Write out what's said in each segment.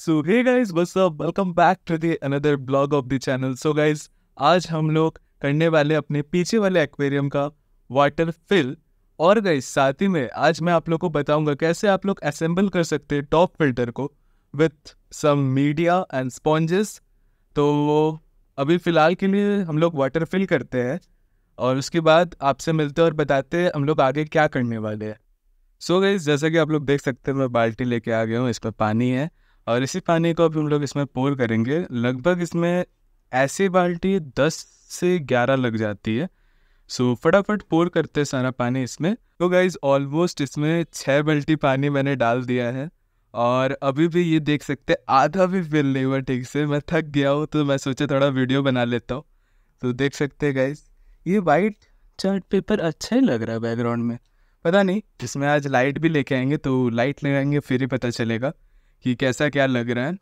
सो हे guys बस अब welcome back to the another blog of the channel so guys आज हम लोग करने वाले अपने पीछे वाले एक्वेरियम का वाटर फिल और गाइस साथ ही में आज मैं आप लोग को बताऊंगा कैसे आप लोग असेंबल कर सकते हैं टॉप फिल्टर को with some media and sponges तो अभी फ़िलहाल के लिए हम लोग वाटर फिल करते हैं और उसके बाद आपसे मिलते हैं और बताते हैं हम लोग आगे क्या करने वाले हैं सो गई जैसा कि आप लोग देख सकते हैं मैं बाल्टी लेके आ गया हूँ इस पर पानी है और इसी पानी को अभी हम लोग इसमें पोर करेंगे लगभग इसमें ऐसी बाल्टी दस से ग्यारह लग जाती है सो फटाफट पोर करते सारा पानी इसमें तो गाइज ऑलमोस्ट इसमें छः बाल्टी पानी मैंने डाल दिया है और अभी भी ये देख सकते आधा भी फिल नहीं हुआ ठीक से मैं थक गया हूँ तो मैं सोचा थोड़ा वीडियो बना लेता हूँ तो देख सकते हैं गाइज ये वाइट चार्ट पेपर अच्छा ही लग रहा है बैकग्राउंड में पता नहीं इसमें आज लाइट भी लेके आएंगे तो लाइट लगाएंगे फिर ही पता चलेगा कि कैसा क्या लग रहा है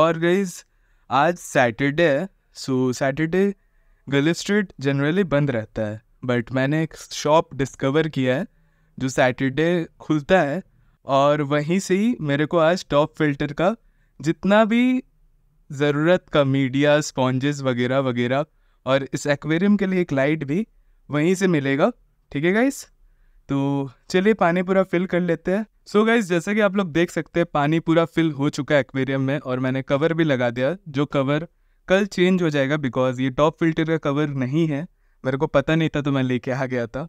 और गईज आज सैटरडे है सो सैटरडे गली स्ट्रीट जनरली बंद रहता है बट मैंने एक शॉप डिस्कवर किया है जो सैटरडे खुलता है और वहीं से ही मेरे को आज टॉप फिल्टर का जितना भी ज़रूरत का मीडिया स्पॉन्जेस वगैरह वगैरह और इस एक्वेरियम के लिए एक लाइट भी वहीं से मिलेगा ठीक है गाइस तो चलिए पानीपुरा फिल कर लेते हैं सो so गाइज जैसा कि आप लोग देख सकते हैं पानी पूरा फिल हो चुका है एक्वेरियम में और मैंने कवर भी लगा दिया जो कवर कल चेंज हो जाएगा बिकॉज ये टॉप फिल्टर का कवर नहीं है मेरे को पता नहीं था तो मैं लेके आ गया था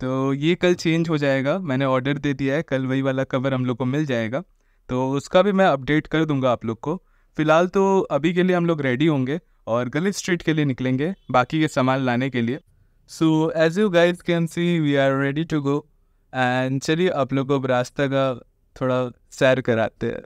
तो ये कल चेंज हो जाएगा मैंने ऑर्डर दे दिया है कल वही वाला कवर हम लोग को मिल जाएगा तो उसका भी मैं अपडेट कर दूंगा आप लोग को फ़िलहाल तो अभी के लिए हम लोग रेडी होंगे और गली स्ट्रीट के लिए निकलेंगे बाकी के सामान लाने के लिए so as you guys can see we are ready to go and चलिए आप लोग को अब रास्ता का थोड़ा सैर कराते हैं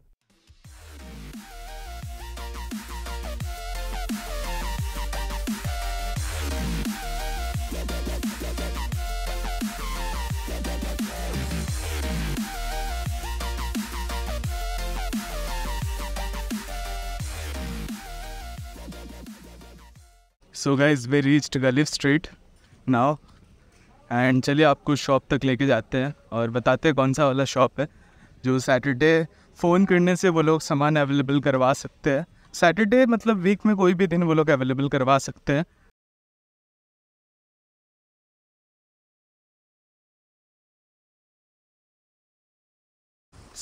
so guys we reach to the street now and चलिए आपको शॉप तक लेके जाते हैं और बताते हैं कौन सा वाला शॉप है जो सैटरडे फ़ोन करने से वो लोग सामान अवेलेबल करवा सकते हैं सैटरडे मतलब वीक में कोई भी दिन वो लोग अवेलेबल करवा सकते हैं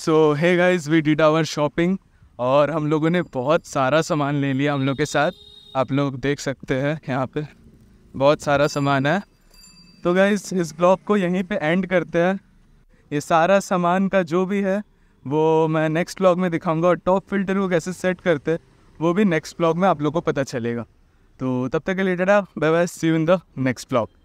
सो है guys we did our shopping और हम लोगों ने बहुत सारा सामान ले लिया हम लोग के साथ आप लोग देख सकते हैं यहाँ पे बहुत सारा सामान है तो गाइज इस ब्लॉग को यहीं पे एंड करते हैं ये सारा सामान का जो भी है वो मैं नेक्स्ट ब्लॉग में दिखाऊंगा और टॉप फिल्टर को कैसे सेट करते वो भी नेक्स्ट ब्लॉग में आप लोग को पता चलेगा तो तब तक के लिए डेटा bye bye see you in the next blog